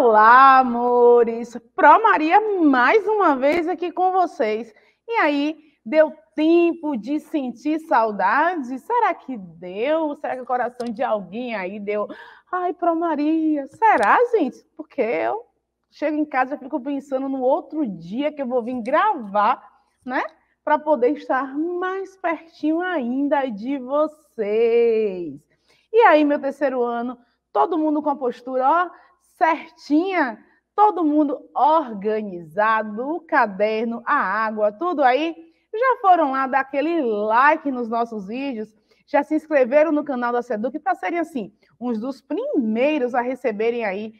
Olá, amores! Pro Maria mais uma vez aqui com vocês. E aí, deu tempo de sentir saudade? Será que deu? Será que o coração de alguém aí deu? Ai, Pro Maria, será, gente? Porque eu chego em casa e fico pensando no outro dia que eu vou vir gravar, né? Para poder estar mais pertinho ainda de vocês. E aí, meu terceiro ano, todo mundo com a postura, ó certinha, todo mundo organizado, o caderno, a água, tudo aí. Já foram lá dar aquele like nos nossos vídeos? Já se inscreveram no canal da Seduc para serem, assim, uns dos primeiros a receberem aí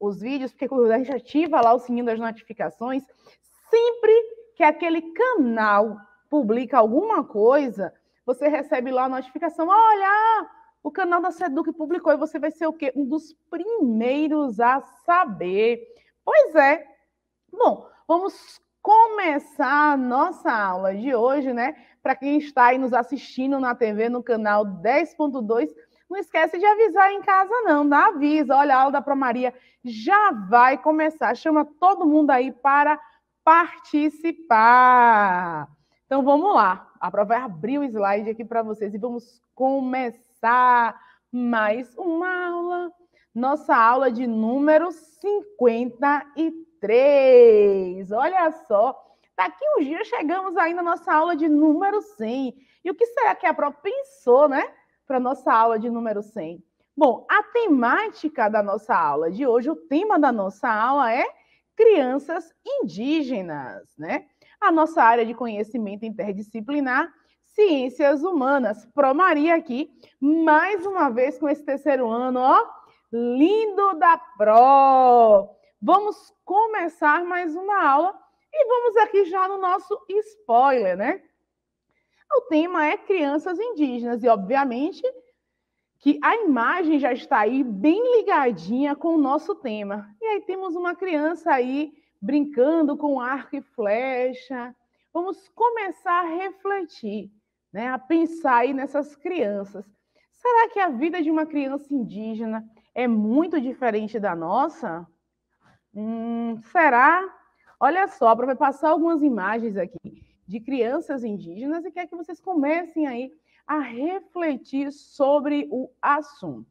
os vídeos, porque quando a gente ativa lá o sininho das notificações, sempre que aquele canal publica alguma coisa, você recebe lá a notificação, olha, o canal da Seduc publicou e você vai ser o quê? Um dos primeiros a saber. Pois é. Bom, vamos começar a nossa aula de hoje, né? Para quem está aí nos assistindo na TV, no canal 10.2, não esquece de avisar em casa não, dá avisa. Olha, a aula da Pro Maria já vai começar. Chama todo mundo aí para participar. Então vamos lá. A Pro vai abrir o slide aqui para vocês e vamos começar começar mais uma aula, nossa aula de número 53. Olha só, daqui uns dias chegamos ainda na nossa aula de número 100. E o que será que a Pro pensou, né, para nossa aula de número 100? Bom, a temática da nossa aula de hoje, o tema da nossa aula é crianças indígenas, né? A nossa área de conhecimento interdisciplinar Ciências Humanas. Promaria aqui, mais uma vez com esse terceiro ano, ó, lindo da Pro. Vamos começar mais uma aula e vamos aqui já no nosso spoiler, né? O tema é crianças indígenas e, obviamente, que a imagem já está aí bem ligadinha com o nosso tema. E aí temos uma criança aí brincando com arco e flecha. Vamos começar a refletir né, a pensar aí nessas crianças. Será que a vida de uma criança indígena é muito diferente da nossa? Hum, será? Olha só, para vai passar algumas imagens aqui de crianças indígenas e quer que vocês comecem aí a refletir sobre o assunto,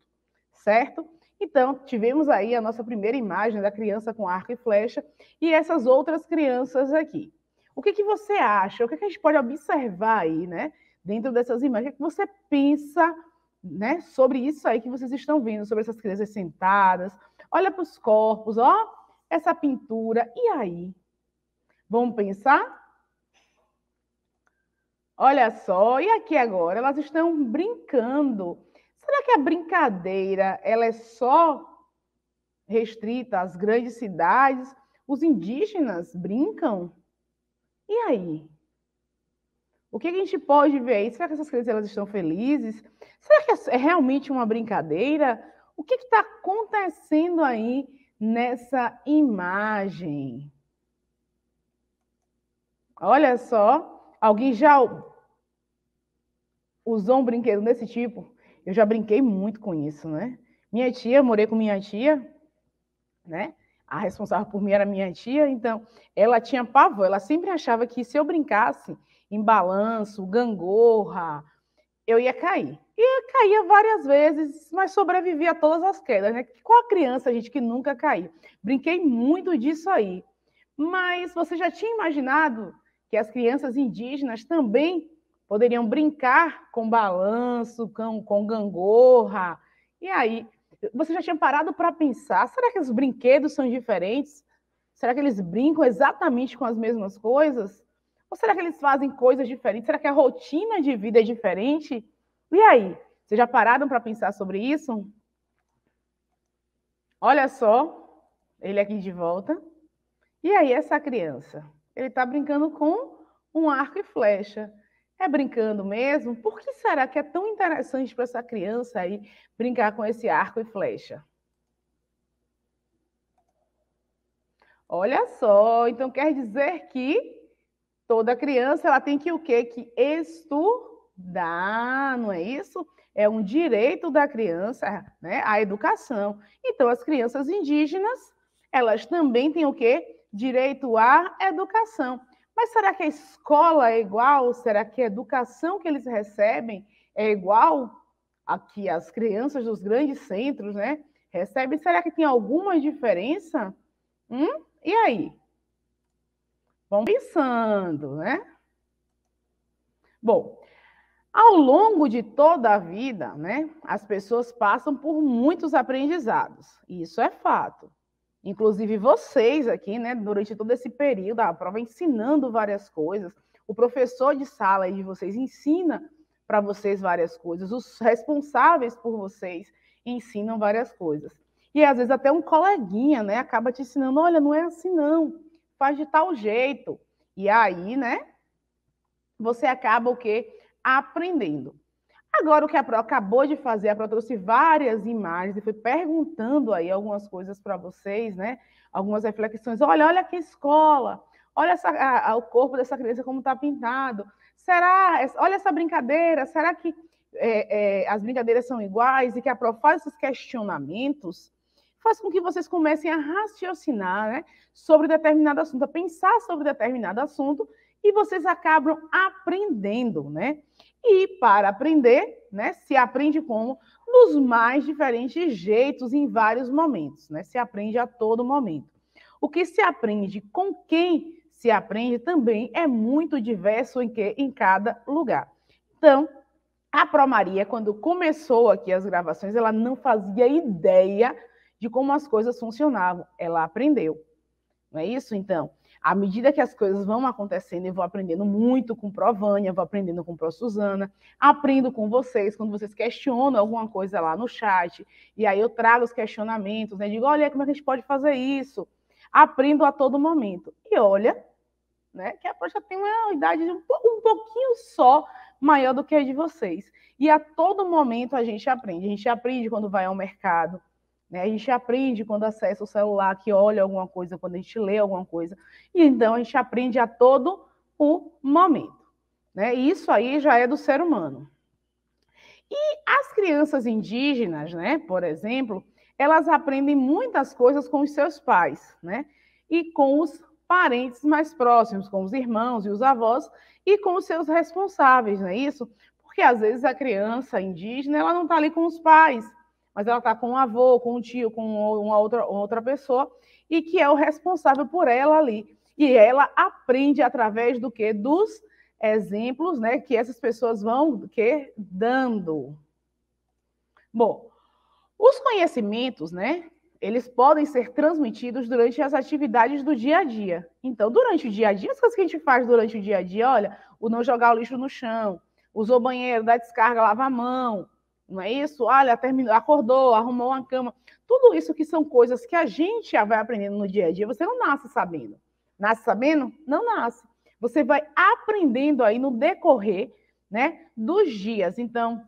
certo? Então, tivemos aí a nossa primeira imagem da criança com arco e flecha e essas outras crianças aqui. O que, que você acha? O que, que a gente pode observar aí, né? dentro dessas imagens? O que, é que você pensa né, sobre isso aí que vocês estão vendo, sobre essas crianças sentadas? Olha para os corpos, ó, essa pintura. E aí? Vamos pensar? Olha só, e aqui agora? Elas estão brincando. Será que a brincadeira ela é só restrita às grandes cidades? Os indígenas brincam? E aí? O que a gente pode ver aí? Será que essas crianças elas estão felizes? Será que é, é realmente uma brincadeira? O que está acontecendo aí nessa imagem? Olha só, alguém já usou um brinquedo desse tipo? Eu já brinquei muito com isso, né? Minha tia, morei com minha tia, né? a responsável por mim era minha tia, então ela tinha pavor, ela sempre achava que se eu brincasse, em balanço, gangorra, eu ia cair. E caía várias vezes, mas sobrevivia a todas as quedas, né? Com a criança, gente, que nunca caiu? Brinquei muito disso aí. Mas você já tinha imaginado que as crianças indígenas também poderiam brincar com balanço, com, com gangorra? E aí, você já tinha parado para pensar, será que os brinquedos são diferentes? Será que eles brincam exatamente com as mesmas coisas? Ou será que eles fazem coisas diferentes? Será que a rotina de vida é diferente? E aí? Vocês já pararam para pensar sobre isso? Olha só, ele aqui de volta. E aí, essa criança? Ele está brincando com um arco e flecha. É brincando mesmo? Por que será que é tão interessante para essa criança aí brincar com esse arco e flecha? Olha só, então quer dizer que Toda criança ela tem que o quê? Que estudar, não é isso? É um direito da criança, né? A educação. Então as crianças indígenas, elas também têm o quê? Direito à educação. Mas será que a escola é igual? Será que a educação que eles recebem é igual a que as crianças dos grandes centros né, recebem? Será que tem alguma diferença? Hum? E aí? Vão pensando, né? Bom, ao longo de toda a vida, né, as pessoas passam por muitos aprendizados. Isso é fato. Inclusive vocês aqui, né, durante todo esse período, a prova ensinando várias coisas. O professor de sala de vocês ensina para vocês várias coisas. Os responsáveis por vocês ensinam várias coisas. E às vezes até um coleguinha, né, acaba te ensinando, olha, não é assim não faz de tal jeito. E aí, né? Você acaba o quê? Aprendendo. Agora, o que a Pro acabou de fazer, a Pro trouxe várias imagens e foi perguntando aí algumas coisas para vocês, né? Algumas reflexões. Olha, olha que escola. Olha essa, a, a, o corpo dessa criança como está pintado. Será? Olha essa brincadeira. Será que é, é, as brincadeiras são iguais? E que a Pro faz esses questionamentos faz com que vocês comecem a raciocinar né, sobre determinado assunto, a pensar sobre determinado assunto, e vocês acabam aprendendo, né? E para aprender, né, se aprende como? Dos mais diferentes jeitos em vários momentos, né? Se aprende a todo momento. O que se aprende com quem se aprende também é muito diverso em, que, em cada lugar. Então, a Pro Maria, quando começou aqui as gravações, ela não fazia ideia de como as coisas funcionavam. Ela aprendeu. Não é isso, então? À medida que as coisas vão acontecendo, eu vou aprendendo muito com Pro Vânia, vou aprendendo com Pro Suzana, aprendo com vocês, quando vocês questionam alguma coisa lá no chat, e aí eu trago os questionamentos, né? Digo, olha, como é que a gente pode fazer isso? Aprendo a todo momento. E olha, né, que a Pro já tem uma idade um, um pouquinho só maior do que a de vocês. E a todo momento a gente aprende. A gente aprende quando vai ao mercado, né? A gente aprende quando acessa o celular, que olha alguma coisa, quando a gente lê alguma coisa. E então a gente aprende a todo o momento. Né? E isso aí já é do ser humano. E as crianças indígenas, né, por exemplo, elas aprendem muitas coisas com os seus pais, né? E com os parentes mais próximos, com os irmãos e os avós, e com os seus responsáveis, não é isso? Porque às vezes a criança indígena ela não está ali com os pais, mas ela está com um avô, com um tio, com uma outra, outra pessoa, e que é o responsável por ela ali. E ela aprende através do que? Dos exemplos né, que essas pessoas vão que dando. Bom, os conhecimentos, né? Eles podem ser transmitidos durante as atividades do dia a dia. Então, durante o dia a dia, as coisas que a gente faz durante o dia a dia, olha, o não jogar o lixo no chão, usou banheiro, dá descarga, lava a mão, não é isso? Olha, terminou, acordou, arrumou uma cama. Tudo isso que são coisas que a gente vai aprendendo no dia a dia. Você não nasce sabendo. Nasce sabendo? Não nasce. Você vai aprendendo aí no decorrer, né, dos dias. Então,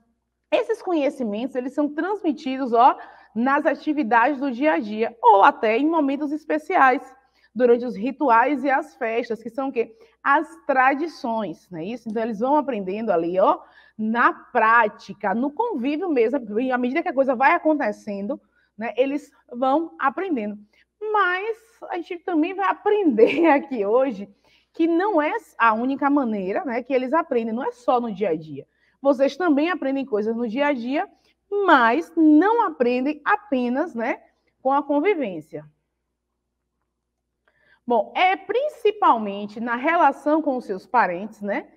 esses conhecimentos, eles são transmitidos, ó, nas atividades do dia a dia ou até em momentos especiais durante os rituais e as festas, que são o quê? As tradições, não é isso? Então eles vão aprendendo ali, ó, na prática, no convívio mesmo, e à medida que a coisa vai acontecendo, né, eles vão aprendendo. Mas a gente também vai aprender aqui hoje que não é a única maneira né, que eles aprendem, não é só no dia a dia. Vocês também aprendem coisas no dia a dia, mas não aprendem apenas né, com a convivência. Bom, é principalmente na relação com os seus parentes, né?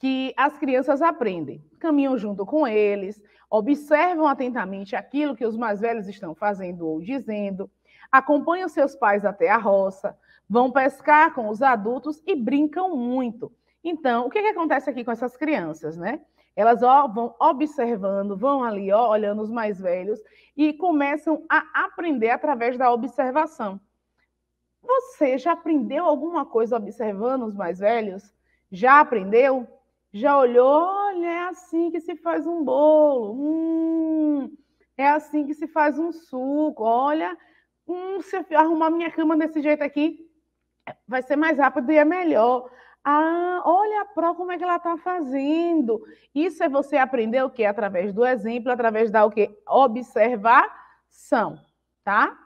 Que as crianças aprendem. Caminham junto com eles, observam atentamente aquilo que os mais velhos estão fazendo ou dizendo, acompanham seus pais até a roça, vão pescar com os adultos e brincam muito. Então, o que, que acontece aqui com essas crianças, né? Elas ó, vão observando, vão ali ó, olhando os mais velhos e começam a aprender através da observação. Você já aprendeu alguma coisa observando os mais velhos? Já aprendeu? Já olhou? Olha, é assim que se faz um bolo. Hum, é assim que se faz um suco. Olha, hum, se eu arrumar minha cama desse jeito aqui, vai ser mais rápido e é melhor. Ah, olha a pró como é que ela está fazendo. Isso é você aprender o que através do exemplo, através da o que observação, tá?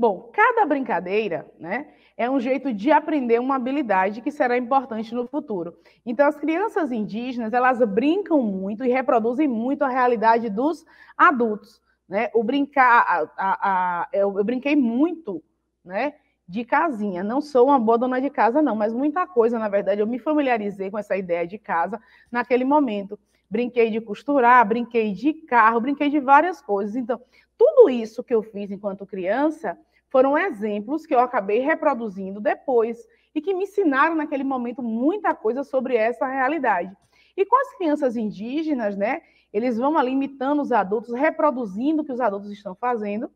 Bom, cada brincadeira né, é um jeito de aprender uma habilidade que será importante no futuro. Então, as crianças indígenas, elas brincam muito e reproduzem muito a realidade dos adultos. Né? O brincar, a, a, a, eu, eu brinquei muito né, de casinha. Não sou uma boa dona de casa, não, mas muita coisa, na verdade, eu me familiarizei com essa ideia de casa naquele momento. Brinquei de costurar, brinquei de carro, brinquei de várias coisas. Então, tudo isso que eu fiz enquanto criança foram exemplos que eu acabei reproduzindo depois e que me ensinaram naquele momento muita coisa sobre essa realidade. E com as crianças indígenas, né, eles vão ali imitando os adultos, reproduzindo o que os adultos estão fazendo,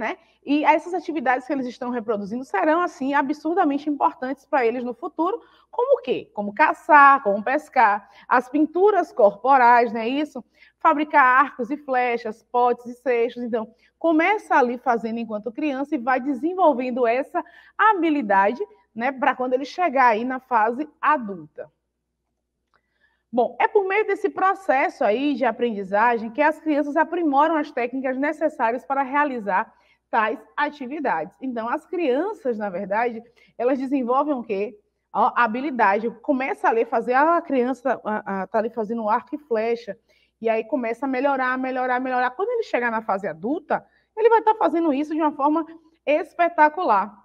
né? E essas atividades que eles estão reproduzindo serão, assim, absurdamente importantes para eles no futuro, como o quê? Como caçar, como pescar, as pinturas corporais, não é isso? Fabricar arcos e flechas, potes e cestos. Então, começa ali fazendo enquanto criança e vai desenvolvendo essa habilidade, né, para quando ele chegar aí na fase adulta. Bom, é por meio desse processo aí de aprendizagem que as crianças aprimoram as técnicas necessárias para realizar tais atividades. Então, as crianças, na verdade, elas desenvolvem o quê? A habilidade. Começa a ler, fazer, ah, a criança está tá ali fazendo arco e flecha, e aí começa a melhorar, melhorar, melhorar. Quando ele chegar na fase adulta, ele vai estar tá fazendo isso de uma forma espetacular.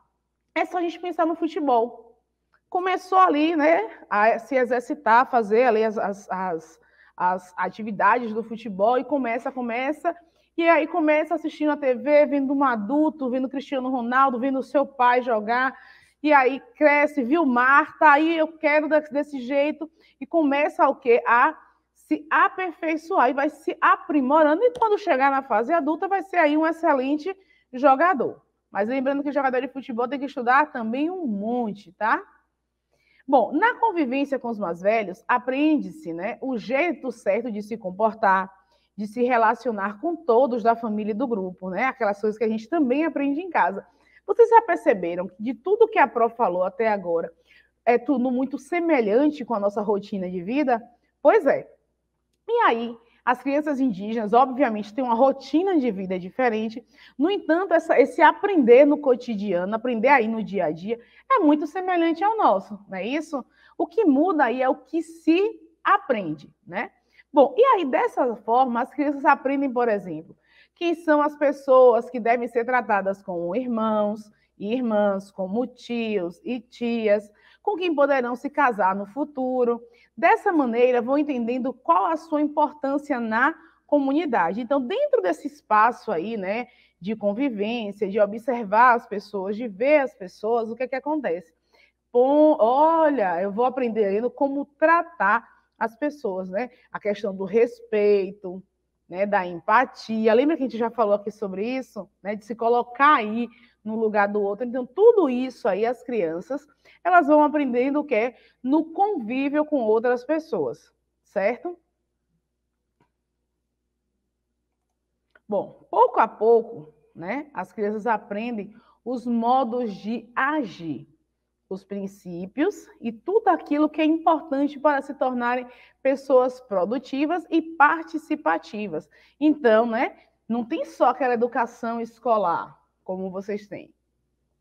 É só a gente pensar no futebol. Começou ali, né, a se exercitar, fazer ali as, as, as, as atividades do futebol e começa, começa e aí começa assistindo a TV, vendo um adulto, vendo Cristiano Ronaldo, vendo seu pai jogar, e aí cresce, viu Marta, aí eu quero desse jeito, e começa o quê? A se aperfeiçoar e vai se aprimorando, e quando chegar na fase adulta, vai ser aí um excelente jogador. Mas lembrando que jogador de futebol tem que estudar também um monte, tá? Bom, na convivência com os mais velhos, aprende-se né, o jeito certo de se comportar, de se relacionar com todos da família e do grupo, né? Aquelas coisas que a gente também aprende em casa. Vocês já perceberam que de tudo que a Prof falou até agora é tudo muito semelhante com a nossa rotina de vida? Pois é. E aí, as crianças indígenas, obviamente, têm uma rotina de vida diferente. No entanto, essa, esse aprender no cotidiano, aprender aí no dia a dia, é muito semelhante ao nosso, não é isso? O que muda aí é o que se aprende, né? Bom, e aí dessa forma as crianças aprendem, por exemplo, quem são as pessoas que devem ser tratadas como irmãos e irmãs, como tios e tias, com quem poderão se casar no futuro. Dessa maneira, vão entendendo qual a sua importância na comunidade. Então, dentro desse espaço aí, né, de convivência, de observar as pessoas, de ver as pessoas, o que é que acontece? Bom, olha, eu vou aprendendo como tratar as pessoas, né? A questão do respeito, né? Da empatia. Lembra que a gente já falou aqui sobre isso, né? De se colocar aí no lugar do outro. Então, tudo isso aí, as crianças, elas vão aprendendo o que é no convívio com outras pessoas, certo? Bom, pouco a pouco, né, as crianças aprendem os modos de agir os princípios e tudo aquilo que é importante para se tornarem pessoas produtivas e participativas. Então, né, não tem só aquela educação escolar, como vocês têm.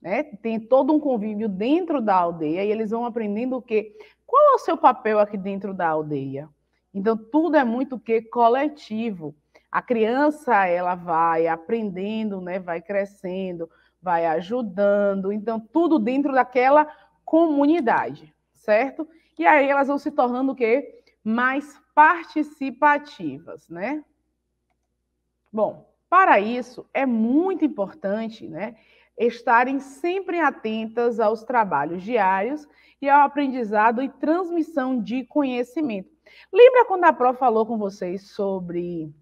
Né? Tem todo um convívio dentro da aldeia e eles vão aprendendo o quê? Qual é o seu papel aqui dentro da aldeia? Então, tudo é muito o quê? Coletivo. A criança, ela vai aprendendo, né? vai crescendo, vai ajudando. Então, tudo dentro daquela comunidade, certo? E aí elas vão se tornando o quê? Mais participativas, né? Bom, para isso é muito importante, né, estarem sempre atentas aos trabalhos diários e ao aprendizado e transmissão de conhecimento. Lembra quando a Pro falou com vocês sobre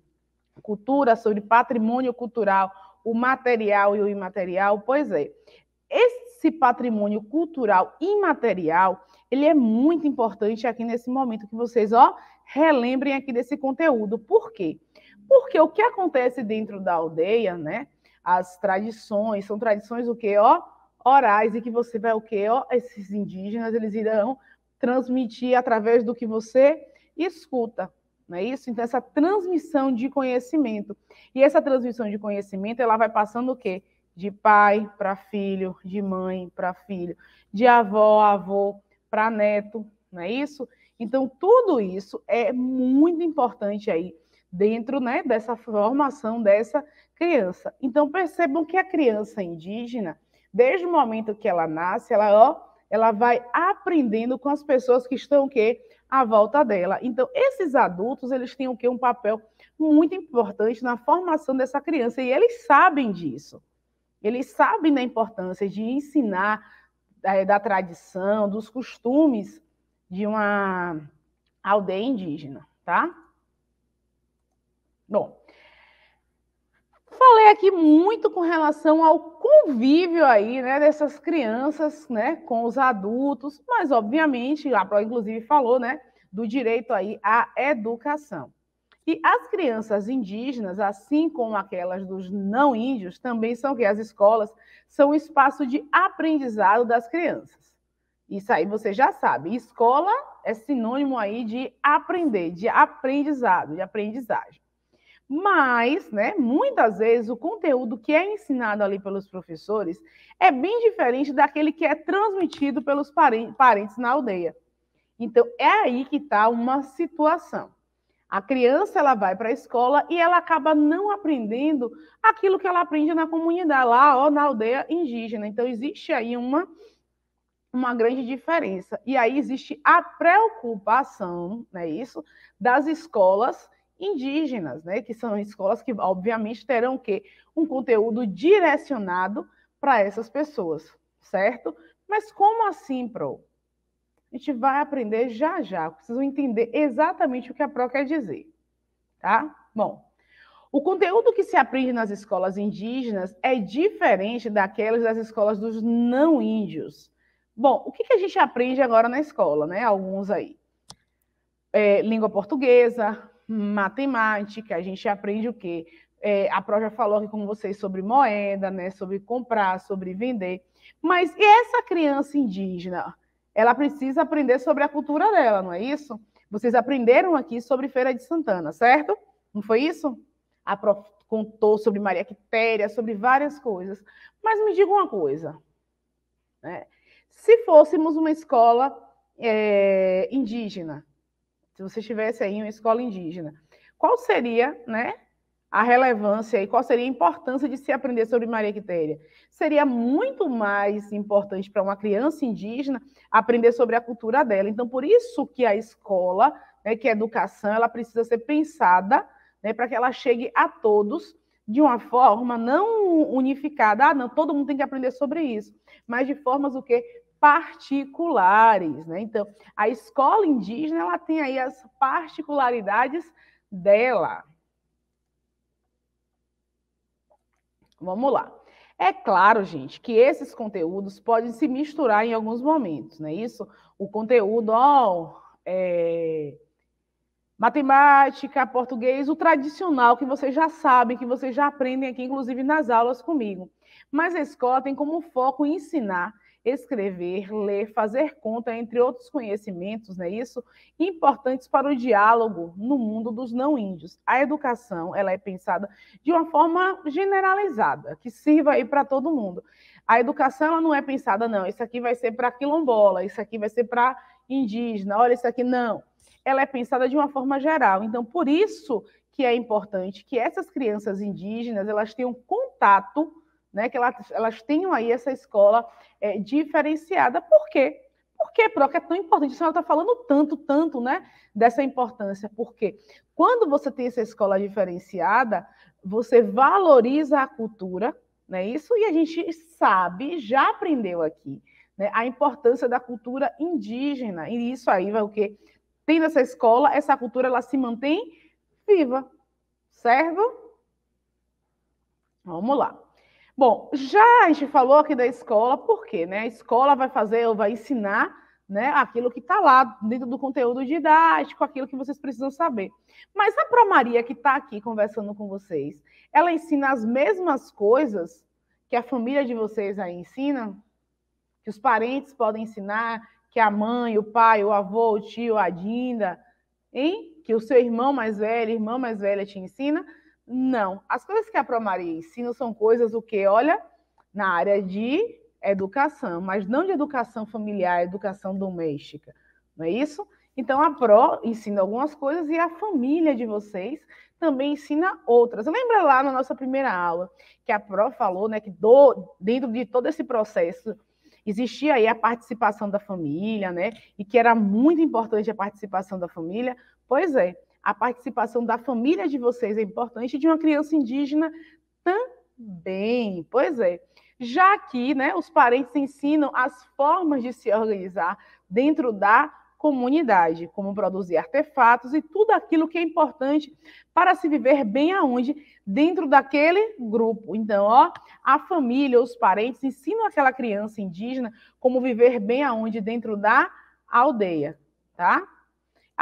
cultura, sobre patrimônio cultural, o material e o imaterial, pois é. Esse patrimônio cultural imaterial, ele é muito importante aqui nesse momento que vocês, ó, relembrem aqui desse conteúdo. Por quê? Porque o que acontece dentro da aldeia, né? As tradições, são tradições o quê, ó? Orais e que você vai o quê, ó? Esses indígenas, eles irão transmitir através do que você escuta não é isso? Então, essa transmissão de conhecimento. E essa transmissão de conhecimento, ela vai passando o quê? De pai para filho, de mãe para filho, de avó, avô para neto, não é isso? Então, tudo isso é muito importante aí dentro né, dessa formação dessa criança. Então, percebam que a criança indígena, desde o momento que ela nasce, ela ó, ela vai aprendendo com as pessoas que estão que à volta dela. Então, esses adultos, eles têm o que um papel muito importante na formação dessa criança e eles sabem disso. Eles sabem da importância de ensinar é, da tradição, dos costumes de uma aldeia indígena, tá? Bom, falei aqui muito com relação ao convívio aí, né, dessas crianças, né, com os adultos, mas obviamente a Pro inclusive falou, né, do direito aí à educação. E as crianças indígenas, assim como aquelas dos não índios, também são que as escolas são o espaço de aprendizado das crianças. Isso aí você já sabe. Escola é sinônimo aí de aprender, de aprendizado, de aprendizagem. Mas, né, muitas vezes o conteúdo que é ensinado ali pelos professores é bem diferente daquele que é transmitido pelos parentes na aldeia. Então, é aí que está uma situação. A criança ela vai para a escola e ela acaba não aprendendo aquilo que ela aprende na comunidade, lá ó, na aldeia indígena. Então, existe aí uma, uma grande diferença. E aí existe a preocupação, não é isso, das escolas indígenas, né? que são escolas que, obviamente, terão que um conteúdo direcionado para essas pessoas, certo? Mas como assim, Pro? A gente vai aprender já já, vão entender exatamente o que a Pro quer dizer, tá? Bom, o conteúdo que se aprende nas escolas indígenas é diferente daquelas das escolas dos não índios. Bom, o que, que a gente aprende agora na escola, né? Alguns aí. É, língua portuguesa, matemática, a gente aprende o quê? É, a Pro já falou aqui com vocês sobre moeda, né, sobre comprar, sobre vender. Mas e essa criança indígena? Ela precisa aprender sobre a cultura dela, não é isso? Vocês aprenderam aqui sobre Feira de Santana, certo? Não foi isso? A Pro contou sobre Maria Quitéria, sobre várias coisas. Mas me diga uma coisa. Né? Se fôssemos uma escola é, indígena, se você estivesse aí uma escola indígena. Qual seria, né, a relevância e qual seria a importância de se aprender sobre Maria Quitéria. Seria muito mais importante para uma criança indígena aprender sobre a cultura dela. Então, por isso que a escola, né, que a educação, ela precisa ser pensada né, para que ela chegue a todos de uma forma não unificada, ah, não, todo mundo tem que aprender sobre isso, mas de formas o quê? particulares, né? Então, a escola indígena ela tem aí as particularidades dela. Vamos lá. É claro, gente, que esses conteúdos podem se misturar em alguns momentos, né? Isso, o conteúdo, ó, é, matemática, português, o tradicional que vocês já sabem, que vocês já aprendem aqui, inclusive nas aulas comigo. Mas a escola tem como foco ensinar escrever, ler, fazer conta, entre outros conhecimentos, né, isso, importantes para o diálogo no mundo dos não índios. A educação, ela é pensada de uma forma generalizada, que sirva aí para todo mundo. A educação ela não é pensada não, isso aqui vai ser para quilombola, isso aqui vai ser para indígena, olha isso aqui não. Ela é pensada de uma forma geral. Então, por isso que é importante que essas crianças indígenas, elas tenham contato né, que elas, elas tenham aí essa escola é, diferenciada. Por quê? Por que, é tão importante? A senhora está falando tanto, tanto, né, dessa importância. Porque quando você tem essa escola diferenciada, você valoriza a cultura, né, isso, e a gente sabe, já aprendeu aqui, né, a importância da cultura indígena. E isso aí vai o quê? Tendo essa escola, essa cultura, ela se mantém viva, certo? Vamos lá. Bom, já a gente falou aqui da escola, por quê? Né? A escola vai fazer, vai ensinar né, aquilo que está lá dentro do conteúdo didático, aquilo que vocês precisam saber. Mas a Promaria que está aqui conversando com vocês, ela ensina as mesmas coisas que a família de vocês aí ensina? Que os parentes podem ensinar, que a mãe, o pai, o avô, o tio, a Dinda, hein? Que o seu irmão mais velho, irmã mais velha te ensina? Não. As coisas que a Promaria ensina são coisas o que, olha, na área de educação, mas não de educação familiar, educação doméstica. Não é isso? Então a Pro ensina algumas coisas e a família de vocês também ensina outras. Lembra lá na nossa primeira aula que a Pro falou, né, que do, dentro de todo esse processo existia aí a participação da família, né? E que era muito importante a participação da família. Pois é, a participação da família de vocês é importante, de uma criança indígena também. Pois é. Já que né, os parentes ensinam as formas de se organizar dentro da comunidade, como produzir artefatos e tudo aquilo que é importante para se viver bem aonde dentro daquele grupo. Então, ó, a família, os parentes ensinam aquela criança indígena como viver bem aonde dentro da aldeia, tá?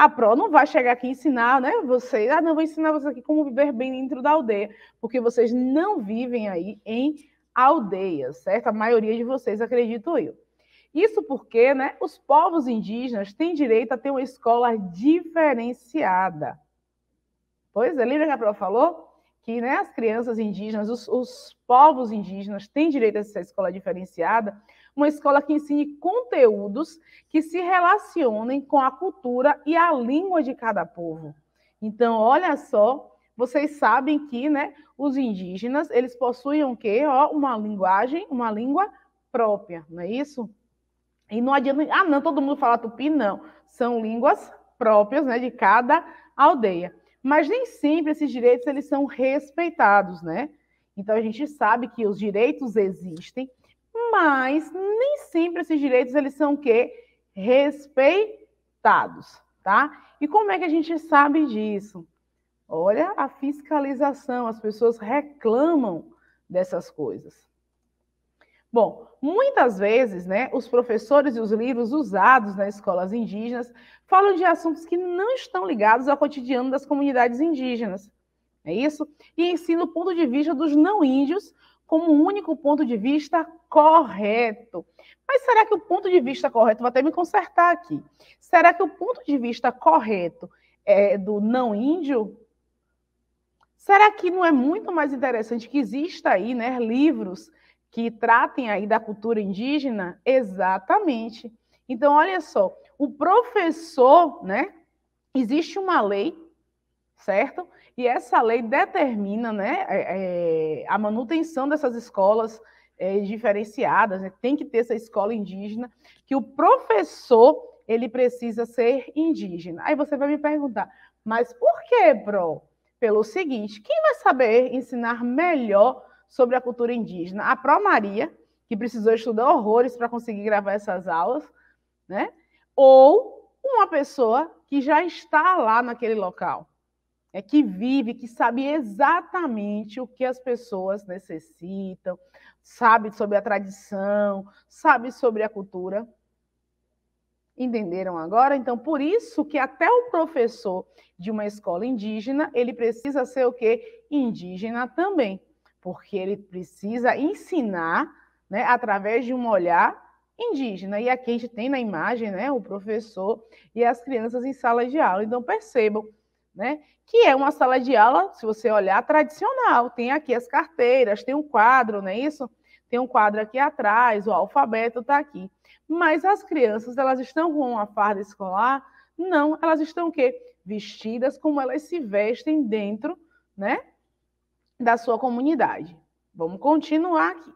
A Pro não vai chegar aqui e ensinar, né? Vocês, ah, não, vou ensinar vocês aqui como viver bem dentro da aldeia, porque vocês não vivem aí em aldeias, certo? A maioria de vocês, acredito eu. Isso porque, né, os povos indígenas têm direito a ter uma escola diferenciada. Pois é, lembra que a Pro falou? que né, as crianças indígenas, os, os povos indígenas têm direito a essa escola diferenciada, uma escola que ensine conteúdos que se relacionem com a cultura e a língua de cada povo. Então, olha só, vocês sabem que, né, os indígenas, eles possuem o quê? Ó, uma linguagem, uma língua própria, não é isso? E não adianta, ah, não, todo mundo fala tupi, não. São línguas próprias, né, de cada aldeia. Mas nem sempre esses direitos eles são respeitados, né? Então a gente sabe que os direitos existem, mas nem sempre esses direitos eles são o quê? Respeitados, tá? E como é que a gente sabe disso? Olha a fiscalização, as pessoas reclamam dessas coisas. Bom, muitas vezes, né, os professores e os livros usados nas escolas indígenas falam de assuntos que não estão ligados ao cotidiano das comunidades indígenas. É isso? E ensina o ponto de vista dos não índios como o único ponto de vista correto. Mas será que o ponto de vista correto, vou até me consertar aqui, será que o ponto de vista correto é do não índio? Será que não é muito mais interessante que exista aí, né, livros que tratem aí da cultura indígena? Exatamente. Então, olha só, o professor, né, existe uma lei, certo? que essa lei determina né, é, é, a manutenção dessas escolas é, diferenciadas, né? tem que ter essa escola indígena, que o professor ele precisa ser indígena. Aí você vai me perguntar, mas por que, Pro? Pelo seguinte, quem vai saber ensinar melhor sobre a cultura indígena? A Pro Maria, que precisou estudar horrores para conseguir gravar essas aulas, né? Ou uma pessoa que já está lá naquele local é, que vive, que sabe exatamente o que as pessoas necessitam, sabe sobre a tradição, sabe sobre a cultura. Entenderam agora? Então, por isso que até o professor de uma escola indígena, ele precisa ser o quê? Indígena também, porque ele precisa ensinar, né, através de um olhar indígena. E aqui a gente tem na imagem, né, o professor e as crianças em sala de aula. Então, percebam, né? Que é uma sala de aula, se você olhar, tradicional. Tem aqui as carteiras, tem um quadro, não é isso? Tem um quadro aqui atrás, o alfabeto está aqui. Mas as crianças, elas estão com uma farda escolar? Não, elas estão o quê? Vestidas como elas se vestem dentro, né? Da sua comunidade. Vamos continuar aqui.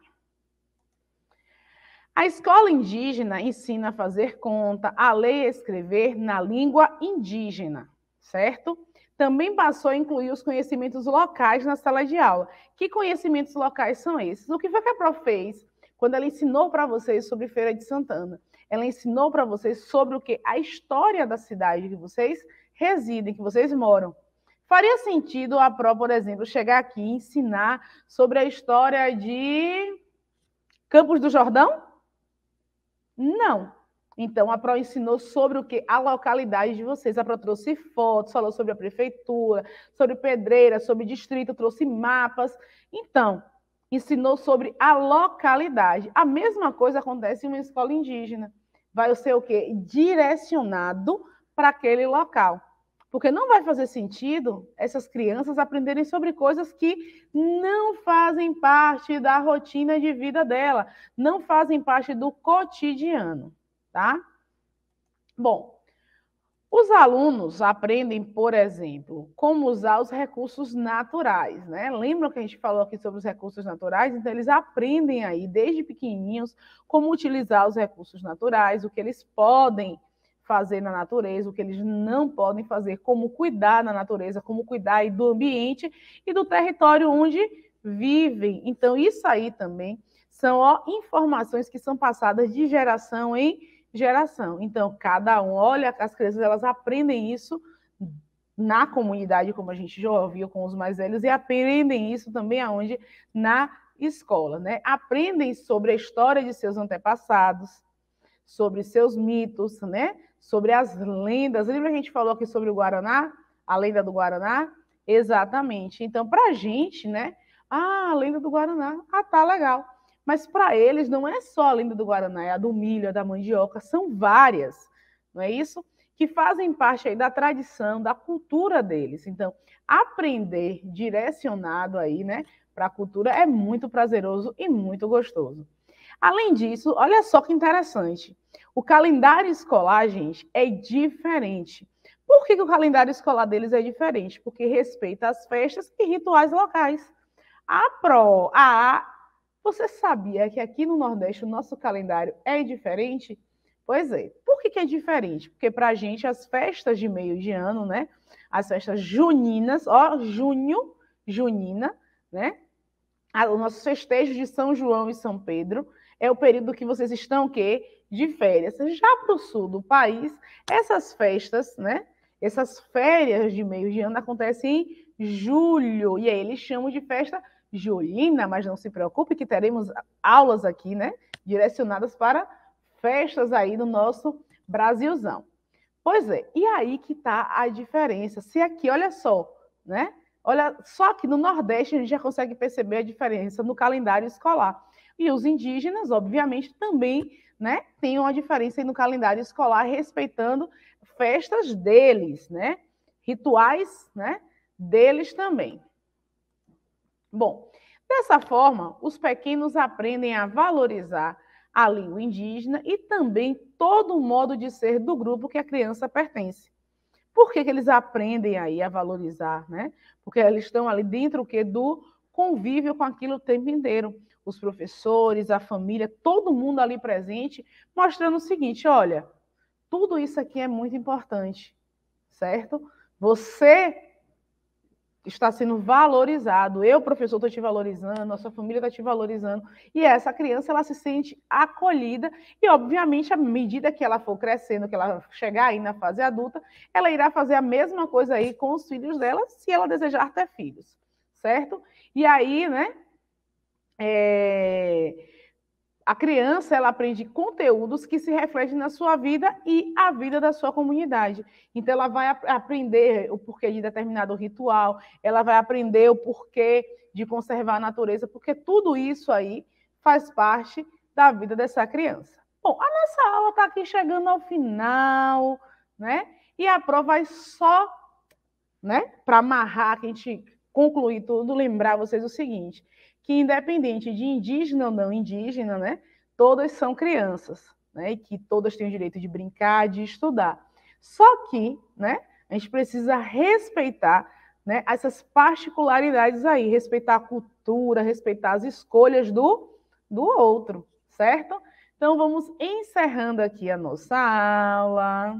A escola indígena ensina a fazer conta, a ler e escrever na língua indígena certo? Também passou a incluir os conhecimentos locais na sala de aula. Que conhecimentos locais são esses? O que foi que a Prof fez quando ela ensinou para vocês sobre Feira de Santana? Ela ensinou para vocês sobre o que? A história da cidade que vocês residem, que vocês moram. Faria sentido a Pro, por exemplo, chegar aqui e ensinar sobre a história de Campos do Jordão? Não. Então, a Pro ensinou sobre o que? A localidade de vocês. A Pro trouxe fotos, falou sobre a prefeitura, sobre pedreira, sobre distrito, trouxe mapas. Então, ensinou sobre a localidade. A mesma coisa acontece em uma escola indígena. Vai ser o quê? Direcionado para aquele local. Porque não vai fazer sentido essas crianças aprenderem sobre coisas que não fazem parte da rotina de vida dela, não fazem parte do cotidiano tá? Bom, os alunos aprendem, por exemplo, como usar os recursos naturais, né? Lembram que a gente falou aqui sobre os recursos naturais? Então, eles aprendem aí, desde pequenininhos, como utilizar os recursos naturais, o que eles podem fazer na natureza, o que eles não podem fazer, como cuidar da natureza, como cuidar aí do ambiente e do território onde vivem. Então, isso aí também são ó, informações que são passadas de geração em geração geração. Então, cada um olha, as crianças elas aprendem isso na comunidade, como a gente já ouviu com os mais velhos, e aprendem isso também aonde? Na escola, né? Aprendem sobre a história de seus antepassados, sobre seus mitos, né? Sobre as lendas. Lembra que a gente falou aqui sobre o Guaraná? A lenda do Guaraná? Exatamente. Então, para a gente, né? Ah, a lenda do Guaraná. Ah, tá legal. Mas para eles não é só a lenda do Guaraná, é a do milho, a da mandioca, são várias, não é isso? Que fazem parte aí da tradição, da cultura deles. Então, aprender direcionado aí, né, para a cultura é muito prazeroso e muito gostoso. Além disso, olha só que interessante. O calendário escolar, gente, é diferente. Por que, que o calendário escolar deles é diferente? Porque respeita as festas e rituais locais. A PRO, a você sabia que aqui no Nordeste o nosso calendário é diferente? Pois é. Por que, que é diferente? Porque para a gente as festas de meio de ano, né? As festas juninas, ó, junho, junina, né? Os nossos festejos de São João e São Pedro é o período que vocês estão que de férias. Já para o sul do país, essas festas, né? Essas férias de meio de ano acontecem em julho e aí eles chamam de festa Julina, mas não se preocupe que teremos aulas aqui, né? Direcionadas para festas aí no nosso Brasilzão. Pois é, e aí que está a diferença. Se aqui, olha só, né? Olha, só que no Nordeste a gente já consegue perceber a diferença no calendário escolar. E os indígenas, obviamente, também né, têm uma diferença no calendário escolar, respeitando festas deles, né? Rituais né, deles também. Bom, dessa forma, os pequenos aprendem a valorizar a língua indígena e também todo o modo de ser do grupo que a criança pertence. Por que, que eles aprendem aí a valorizar, né? Porque eles estão ali dentro o quê? do convívio com aquilo o tempo inteiro. Os professores, a família, todo mundo ali presente, mostrando o seguinte: olha, tudo isso aqui é muito importante, certo? Você está sendo valorizado. Eu, professor, estou te valorizando, nossa família está te valorizando. E essa criança, ela se sente acolhida. E, obviamente, à medida que ela for crescendo, que ela chegar aí na fase adulta, ela irá fazer a mesma coisa aí com os filhos dela, se ela desejar ter filhos, certo? E aí, né? É... A criança ela aprende conteúdos que se refletem na sua vida e a vida da sua comunidade. Então ela vai aprender o porquê de determinado ritual, ela vai aprender o porquê de conservar a natureza, porque tudo isso aí faz parte da vida dessa criança. Bom, a nossa aula está aqui chegando ao final, né? E a prova é só, né? Para amarrar, que a gente concluir tudo, lembrar vocês o seguinte: que independente de indígena ou não indígena, né, todas são crianças, né, e que todas têm o direito de brincar, de estudar. Só que, né, a gente precisa respeitar, né, essas particularidades aí, respeitar a cultura, respeitar as escolhas do do outro, certo? Então vamos encerrando aqui a nossa aula.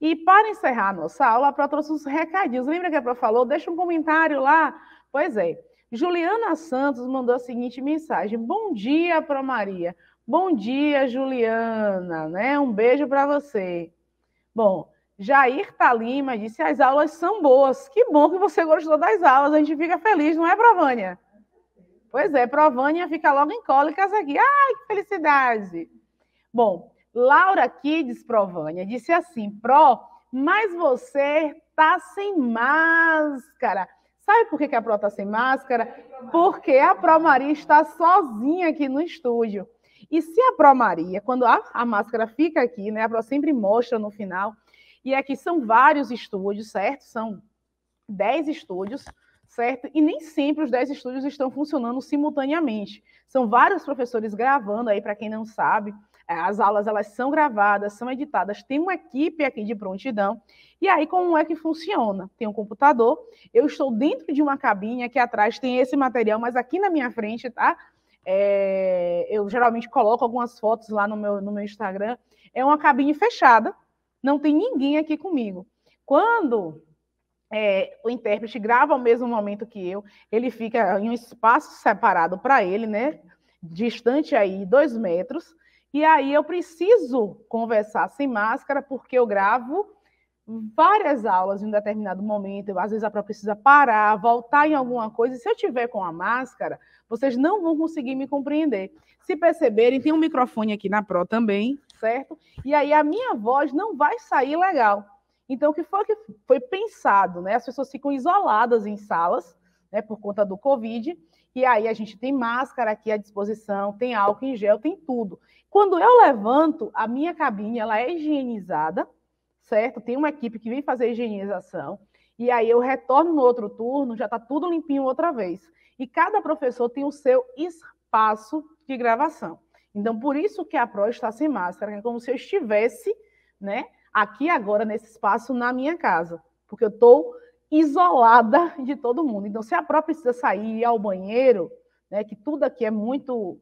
E para encerrar a nossa aula, a Pró trouxe uns recadinhos. Lembra que a Pró falou? Deixa um comentário lá. Pois é, Juliana Santos mandou a seguinte mensagem: Bom dia para Maria. Bom dia, Juliana, né? Um beijo para você. Bom, Jair Talima disse: as aulas são boas. Que bom que você gostou das aulas, a gente fica feliz, não é, Provânia? Pois é, Provânia fica logo em cólicas aqui. Ai, que felicidade! Bom, Laura Kids Provânia disse assim: Pro, mas você tá sem máscara. Sabe por que a Pro está sem máscara? Porque a Pro Maria está sozinha aqui no estúdio. E se a Pro Maria, quando a, a máscara fica aqui, né? A Pro sempre mostra no final. E aqui são vários estúdios, certo? São 10 estúdios, certo? E nem sempre os 10 estúdios estão funcionando simultaneamente. São vários professores gravando aí, para quem não sabe. É, as aulas elas são gravadas, são editadas, tem uma equipe aqui de prontidão. E aí como é que funciona? Tem um computador, eu estou dentro de uma cabine, aqui atrás tem esse material, mas aqui na minha frente, tá? É, eu geralmente coloco algumas fotos lá no meu, no meu Instagram. É uma cabine fechada, não tem ninguém aqui comigo. Quando é, o intérprete grava ao mesmo momento que eu, ele fica em um espaço separado para ele, né? Distante aí dois metros, e aí eu preciso conversar sem máscara, porque eu gravo várias aulas em um determinado momento, às vezes a pró precisa parar, voltar em alguma coisa, e se eu tiver com a máscara, vocês não vão conseguir me compreender. Se perceberem, tem um microfone aqui na Pro também, certo? E aí a minha voz não vai sair legal. Então, o que foi que foi pensado, né? As pessoas ficam isoladas em salas, né, por conta do Covid, e aí a gente tem máscara aqui à disposição, tem álcool em gel, tem tudo. Quando eu levanto, a minha cabine ela é higienizada, certo? Tem uma equipe que vem fazer a higienização. E aí eu retorno no outro turno, já está tudo limpinho outra vez. E cada professor tem o seu espaço de gravação. Então, por isso que a Pro está sem máscara, é como se eu estivesse, né, aqui agora, nesse espaço, na minha casa. Porque eu estou isolada de todo mundo. Então, se a Pro precisa sair ao banheiro, né, que tudo aqui é muito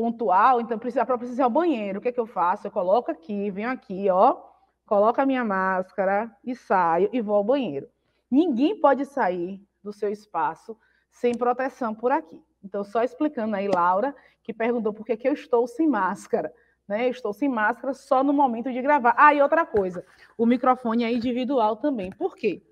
pontual, então precisa para precisar ao banheiro, o que é que eu faço? Eu coloco aqui, venho aqui, ó, coloco a minha máscara e saio e vou ao banheiro. Ninguém pode sair do seu espaço sem proteção por aqui. Então, só explicando aí, Laura, que perguntou por que, que eu estou sem máscara. Né? Eu estou sem máscara só no momento de gravar. Ah, e outra coisa, o microfone é individual também. Por quê?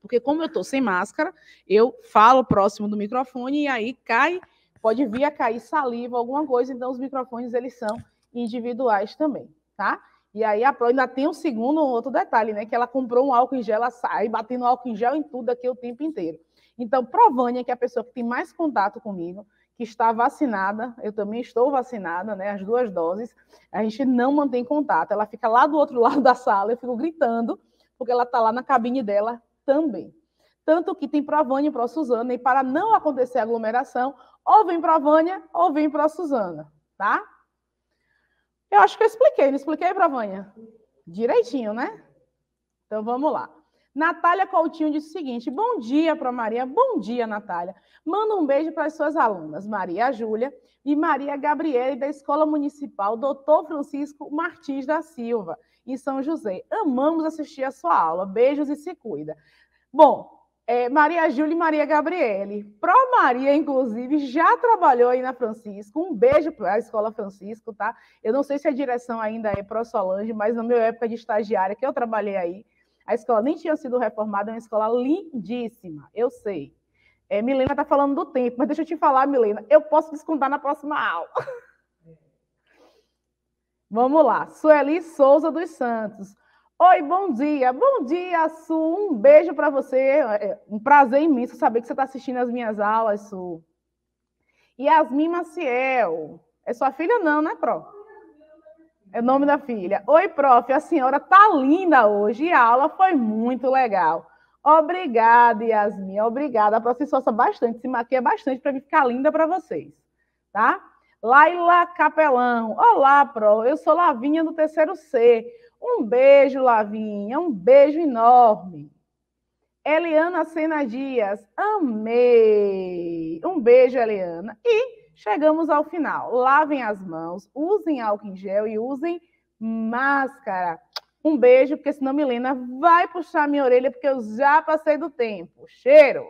Porque como eu estou sem máscara, eu falo próximo do microfone e aí cai pode vir a cair saliva, alguma coisa, então os microfones eles são individuais também, tá? E aí a Pro ainda tem um segundo, um outro detalhe, né? Que ela comprou um álcool em gel, ela sai batendo álcool em gel em tudo aqui o tempo inteiro. Então, Provânia, é que é a pessoa que tem mais contato comigo, que está vacinada, eu também estou vacinada, né? As duas doses, a gente não mantém contato. Ela fica lá do outro lado da sala, eu fico gritando, porque ela está lá na cabine dela também. Tanto que tem Provânia e Pro Suzana, e para não acontecer aglomeração, ou vim para a Vânia, ou vim para a Suzana, tá? Eu acho que eu expliquei, não expliquei para a Vânia? Direitinho, né? Então vamos lá. Natália Coutinho disse o seguinte: bom dia para Maria, bom dia, Natália. Manda um beijo para as suas alunas, Maria Júlia e Maria Gabriele, da Escola Municipal Doutor Francisco Martins da Silva, em São José. Amamos assistir a sua aula. Beijos e se cuida. Bom, é, Maria Júlia e Maria Gabriele. Pro Maria, inclusive, já trabalhou aí na Francisco. Um beijo para a Escola Francisco, tá? Eu não sei se a direção ainda é Pro Solange, mas na minha época de estagiária que eu trabalhei aí, a escola nem tinha sido reformada, é uma escola lindíssima, eu sei. É, Milena está falando do tempo, mas deixa eu te falar, Milena, eu posso descontar na próxima aula. Vamos lá. Sueli Souza dos Santos. Oi, bom dia. Bom dia, Su. Um beijo para você. É um prazer imenso saber que você está assistindo as minhas aulas, Su. Yasmin Maciel. É sua filha, não, né, Pro? É o nome da filha. Oi, prof. A senhora tá linda hoje. A aula foi muito legal. Obrigada, Yasmin. Obrigada. A prof se esforça bastante, se maquia bastante para ficar linda para vocês. Tá? Laila Capelão. Olá, Pro. Eu sou Lavinha do terceiro C. Um beijo, Lavinha, um beijo enorme. Eliana Sena Dias, amei! Um beijo, Eliana. E chegamos ao final. Lavem as mãos, usem álcool em gel e usem máscara. Um beijo, porque senão Milena vai puxar minha orelha, porque eu já passei do tempo. Cheiro!